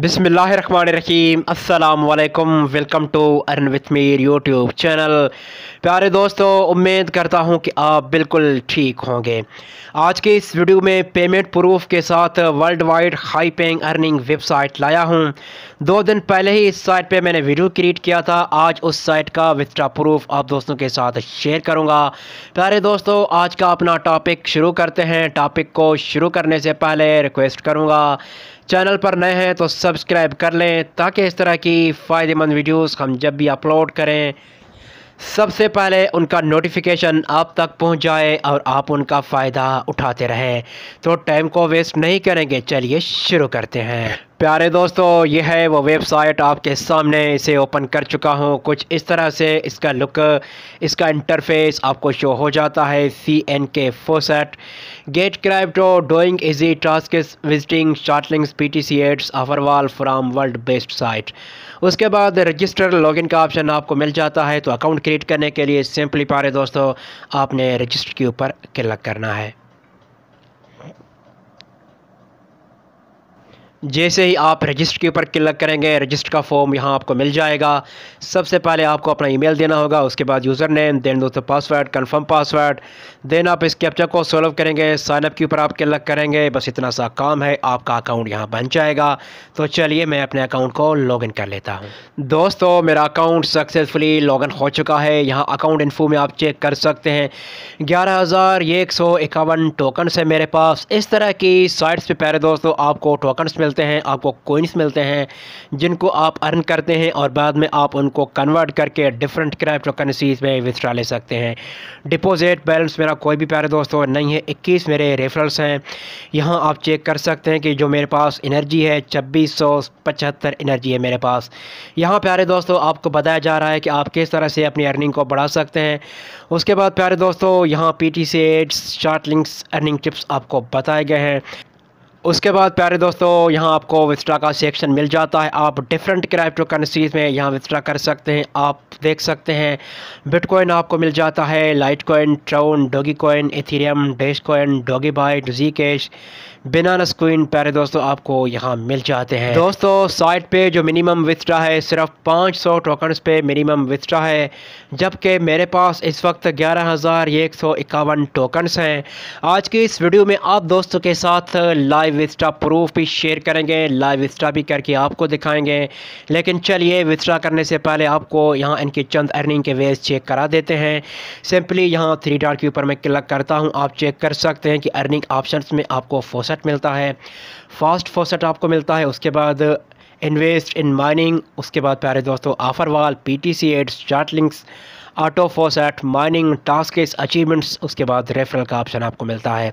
बिसमीम अल्लाम welcome to earn with Mir YouTube channel प्यारे दोस्तों उम्मीद करता हूं कि आप बिल्कुल ठीक होंगे आज के इस वीडियो में पेमेंट प्रूफ के साथ world wide high paying earning website लाया हूं दो दिन पहले ही इस साइट पे मैंने वीडियो क्रिएट किया था आज उस साइट का विथड्रा प्रूफ आप दोस्तों के साथ शेयर करूँगा प्यारे दोस्तों आज का अपना टॉपिक शुरू करते हैं टॉपिक को शुरू करने से पहले रिक्वेस्ट करूँगा चैनल पर नए हैं तो सब्सक्राइब कर लें ताकि इस तरह की फ़ायदेमंद वीडियोस हम जब भी अपलोड करें सबसे पहले उनका नोटिफिकेशन आप तक पहुंच जाए और आप उनका फ़ायदा उठाते रहें तो टाइम को वेस्ट नहीं करेंगे चलिए शुरू करते हैं प्यारे दोस्तों ये है वो वेबसाइट आपके सामने इसे ओपन कर चुका हूँ कुछ इस तरह से इसका लुक इसका इंटरफेस आपको शो हो जाता है C N K faucet get crypto doing easy task visiting shortlinks P T C ads offerwall from world best site उसके बाद रजिस्टर लॉगिन का ऑप्शन आपको मिल जाता है तो अकाउंट क्रिएट करने के लिए सिंपली प्यारे दोस्तों आपने रजिस्टर के ऊपर क्लिक करना है जैसे ही आप रजिस्टर के ऊपर क्लिक करेंगे रजिस्टर का फॉर्म यहाँ आपको मिल जाएगा सबसे पहले आपको अपना ईमेल देना होगा उसके बाद यूज़र नेम देन दोस्तों पासवर्ड कंफर्म पासवर्ड देन आप इस कैप्चर को सोल्व करेंगे साइनअप के ऊपर आप क्लिक करेंगे बस इतना सा काम है आपका अकाउंट यहाँ बन जाएगा तो चलिए मैं अपने अकाउंट को लॉगिन कर लेता हूँ दोस्तों मेरा अकाउंट सक्सेसफुली लॉग हो चुका है यहाँ अकाउंट इन्फो में आप चेक कर सकते हैं ग्यारह हज़ार एक सौ इक्यावन टोकन्स है मेरे पास इस तरह की साइट्स पर पहले दोस्तों आपको टोकन्स मिल मिलते हैं आपको कोइंस मिलते हैं जिनको आप अर्न करते हैं और बाद में आप उनको कन्वर्ट करके डिफरेंट क्रिप्टो करेंसीज में विथड्रा ले सकते हैं डिपॉजिट बैलेंस मेरा कोई भी प्यारे दोस्तों नहीं है इक्कीस मेरे रेफरल्स हैं यहाँ आप चेक कर सकते हैं कि जो मेरे पास एनर्जी है छब्बीस सौ पचहत्तर एनर्जी है मेरे पास यहाँ प्यारे दोस्तों आपको बताया जा रहा है कि आप किस तरह से अपनी अर्निंग को बढ़ा सकते हैं उसके बाद प्यारे दोस्तों यहाँ P T ads short links earning tips आपको बताए गए हैं उसके बाद प्यारे दोस्तों यहाँ आपको विस्ट्रा का सेक्शन मिल जाता है आप डिफरेंट क्राइप्टो करेंसीज में यहाँ विस्ट्रा कर सकते हैं आप देख सकते हैं बिटकॉइन आपको मिल जाता है Litecoin Tron Dogecoin Ethereum dash coin doge byte Zcash बिना नस्क्रीन प्यारे दोस्तों आपको यहाँ मिल जाते हैं दोस्तों साइट पे जो मिनिमम विथड्रा है सिर्फ पाँच सौ टोकन पे मिनिमम विथड्रा है जबकि मेरे पास इस वक्त ग्यारह हज़ार एक सौ इक्यावन टोकनस हैं आज की इस वीडियो में आप दोस्तों के साथ लाइव विथड्रा प्रूफ भी शेयर करेंगे लाइव विथड्रा भी करके आपको दिखाएंगे लेकिन चलिए विथड्रा करने से पहले आपको यहाँ इनकी चंद अर्निंग के वेज चेक करा देते हैं सिंपली यहाँ थ्री डार के ऊपर मैं क्लिक करता हूँ आप चेक कर सकते हैं कि अर्निंग ऑप्शन में आपको फोसर फॉसेट मिलता है फास्ट फॉसेट आपको मिलता है उसके बाद इन्वेस्ट इन माइनिंग उसके बाद प्यारे दोस्तों offerwall P T C ads shortlinks auto faucet mining task achievements उसके बाद रेफरल का ऑप्शन आपको मिलता है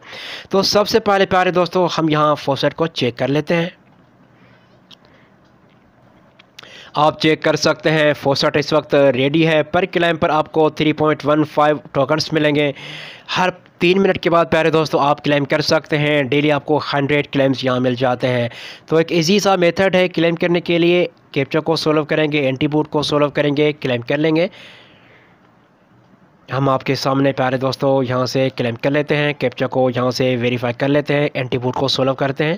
तो सबसे पहले प्यारे दोस्तों हम यहाँ फोसेट को चेक कर लेते हैं आप चेक कर सकते हैं फोसेट इस वक्त रेडी है पर क्लाइम पर आपको 3.15 टोकन्स मिलेंगे हर तीन मिनट के बाद प्यारे दोस्तों आप क्लेम कर सकते हैं डेली आपको हंड्रेड क्लेम्स यहाँ मिल जाते हैं तो एक ईजी सा मेथड है क्लेम करने के लिए कैप्चा को सोल्व करेंगे एंटीबूट को सोल्व करेंगे क्लेम कर लेंगे हम आपके सामने प्यारे दोस्तों यहाँ से क्लेम कर लेते हैं कैप्चा को यहाँ से वेरीफाई कर लेते हैं एंटीबूट को सोल्व करते हैं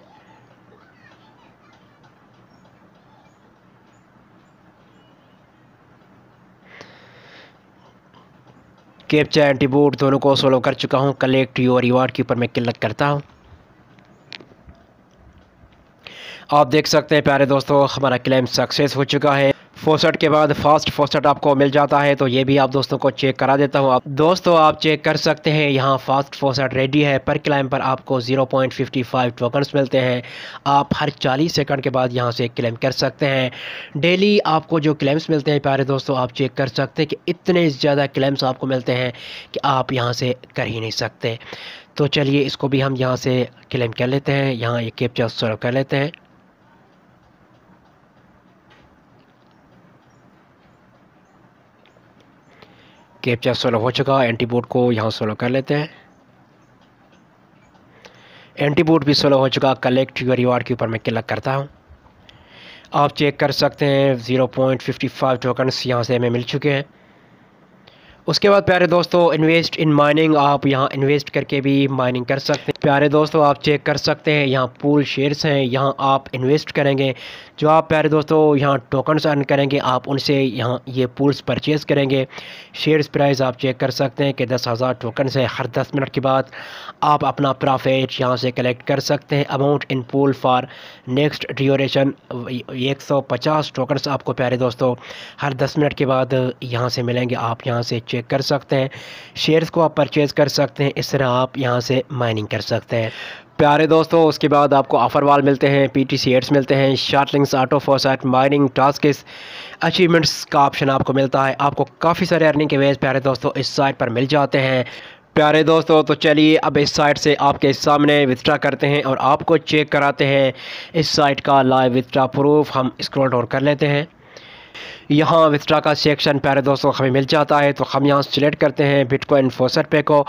कैप्चा एंटीबूट दोनों को सोलो कर चुका हूँ कलेक्ट योर रिवार्ड के ऊपर मैं क्लिक करता हूँ आप देख सकते हैं प्यारे दोस्तों हमारा क्लेम सक्सेस हो चुका है फोसट के बाद फास्ट फोसट आपको मिल जाता है तो ये भी आप दोस्तों को चेक करा देता हूँ आप दोस्तों आप चेक कर सकते हैं यहाँ फास्ट फोसट रेडी है पर क्लाइम पर आपको 0.55 टोकन्स मिलते हैं आप हर 40 सेकंड के बाद यहाँ से क्लेम कर सकते हैं डेली आपको जो क्लेम्स मिलते हैं प्यारे दोस्तों आप चेक कर सकते हैं कि इतने ज़्यादा क्लेम्स आपको मिलते हैं कि आप यहाँ से कर ही नहीं सकते तो चलिए इसको भी हम यहाँ से क्लेम कर लेते हैं यहाँ ये कैप्चर सर्व कर लेते हैं कैप्चा सोलो हो चुका एंटी बोर्ड को यहाँ सोलो कर लेते हैं एंटी बोर्ड भी सोलो हो चुका कलेक्ट यूर रिवार्ड के ऊपर मैं क्लिक करता हूँ आप चेक कर सकते हैं zero point fifty five tokens यहाँ से हमें मिल चुके हैं उसके बाद प्यारे दोस्तों इन्वेस्ट इन माइनिंग आप यहाँ इन्वेस्ट करके भी माइनिंग कर सकते हैं प्यारे दोस्तों आप चेक कर सकते हैं यहाँ पूल शेयर्स हैं यहाँ आप इन्वेस्ट करेंगे जो आप प्यारे दोस्तों यहाँ टोकन्स अर्न करेंगे आप उनसे यहाँ ये पूल्स परचेज़ करेंगे शेयर्स प्राइस आप चेक कर सकते हैं कि दस हज़ार टोकन्स है हर दस मिनट के बाद आप अपना प्रॉफिट यहाँ से कलेक्ट कर सकते हैं amount in pool for next duration पचास टोकन्स आपको प्यारे दोस्तों हर दस मिनट के बाद यहाँ से मिलेंगे आप यहाँ से चेक कर सकते हैं शेयर्स को आप परचेज़ कर सकते हैं इस तरह आप यहाँ से माइनिंग कर सकते हैं प्यारे दोस्तों उसके बाद आपको ऑफर वाल मिलते हैं पी टी सी एड्स मिलते हैं shortlinks auto faucet mining task achievements का ऑप्शन आपको मिलता है आपको काफ़ी सारे अर्निंग के वेज प्यारे दोस्तों इस साइट पर मिल जाते हैं प्यारे दोस्तों तो चलिए अब इस साइट से आपके सामने विथड्रा करते हैं और आपको चेक कराते हैं इस साइट का लाइव विथड्रा प्रूफ हम स्क्रॉल डाउन कर लेते हैं यहाँ विस्ट्रा का सेक्शन प्यारे दोस्तों हमें मिल जाता है तो हम यहाँ सेलेक्ट करते हैं बिटकॉइन फोसर पे को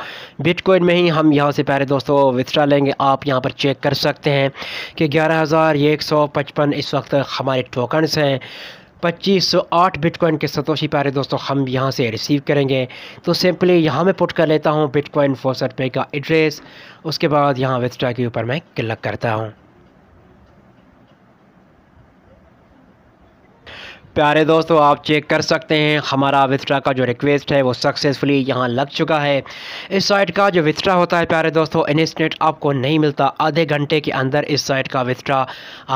बिटकॉइन में ही हम यहाँ से प्यारे दोस्तों विस्ट्रा लेंगे आप यहाँ पर चेक कर सकते हैं कि ग्यारह हज़ार एक सौ पचपन इस वक्त हमारे टोकन्स हैं पच्चीस सौ आठ बिटकॉइन के सतोशी प्यारे दोस्तों हम यहाँ से रिसीव करेंगे तो सिंपली यहाँ मैं पुट कर लेता हूँ बिटकॉइन फोसर पे का एड्रेस उसके बाद यहाँ विस्ट्रा के ऊपर मैं क्लिक करता हूँ प्यारे दोस्तों आप चेक कर सकते हैं हमारा विथड्रा का जो रिक्वेस्ट है वो सक्सेसफुली यहाँ लग चुका है इस साइट का जो विथड्रा होता है प्यारे दोस्तों इनस्टेंट आपको नहीं मिलता आधे घंटे के अंदर इस साइट का विथड्रा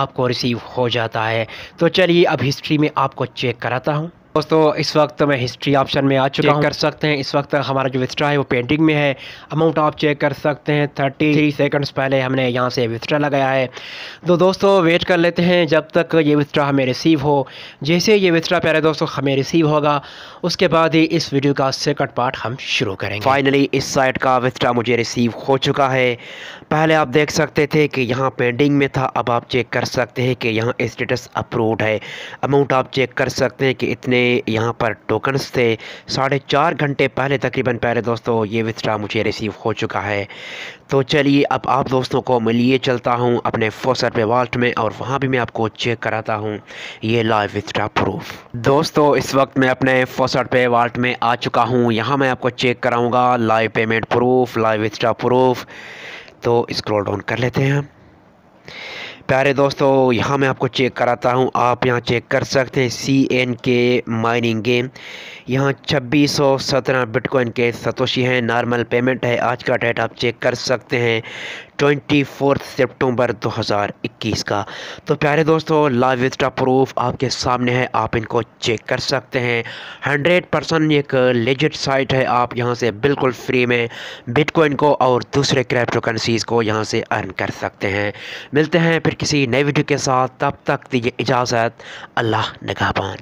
आपको रिसीव हो जाता है तो चलिए अब हिस्ट्री में आपको चेक कराता हूँ दोस्तों इस वक्त मैं हिस्ट्री ऑप्शन में आ चुका हूँ हाँ। कर सकते हैं इस वक्त हमारा जो विस्ट्रा है वो पेंटिंग में है अमाउंट आप चेक कर सकते हैं थर्टी थ्री सेकेंड्स पहले हमने यहाँ से विस्ट्रा लगाया है तो दोस्तों वेट कर लेते हैं जब तक ये विस्ट्रा हमें रिसीव हो जैसे ये विस्ट्रा पहले दोस्तों हमें रिसीव होगा उसके बाद ही इस वीडियो का सेकंड पार्ट हम शुरू करेंगे फाइनली इस साइड का विस्ट्रा मुझे रिसीव हो चुका है पहले आप देख सकते थे कि यहाँ पेंडिंग में था अब आप चेक कर सकते हैं कि यहाँ स्टेटस अप्रूव्ड है अमाउंट आप चेक कर सकते हैं कि इतने यहाँ पर टोकन्स थे साढ़े चार घंटे पहले तकरीबन पहले दोस्तों ये विस्ट्रा मुझे रिसीव हो चुका है तो चलिए अब आप दोस्तों को मैं लिए चलता हूँ अपने फोसर पे वॉल्ट में और वहाँ भी मैं आपको चेक कराता हूँ ये लाइव विस्ट्रा प्रूफ दोस्तों इस वक्त मैं अपने फोसर पे वॉल्ट में आ चुका हूँ यहाँ मैं आपको चेक कराऊँगा live payment proof live withdraw proof तो स्क्रॉल डाउन कर लेते हैं प्यारे दोस्तों यहाँ मैं आपको चेक कराता हूँ आप यहाँ चेक कर सकते हैं C N K mining game यहाँ छब्बीस सौ सत्रह बिटकॉइन के सतोशी हैं नॉर्मल पेमेंट है आज का डेट आप चेक कर सकते हैं ट्वेंटी फोर्थ सितम्बर दो हज़ार इक्कीस का तो प्यारे दोस्तों लाइव विस्टा प्रूफ आपके सामने है आप इनको चेक कर सकते हैं हंड्रेड परसेंट एक लेजिट साइट है आप यहाँ से बिल्कुल फ्री में बिटकॉइन को और दूसरे क्रैप्टो करेंसीज को यहाँ से अर्न कर सकते हैं मिलते हैं फिर किसी नए वीडियो के साथ तब तक दीजिए इजाज़त अल्लाह नगाबान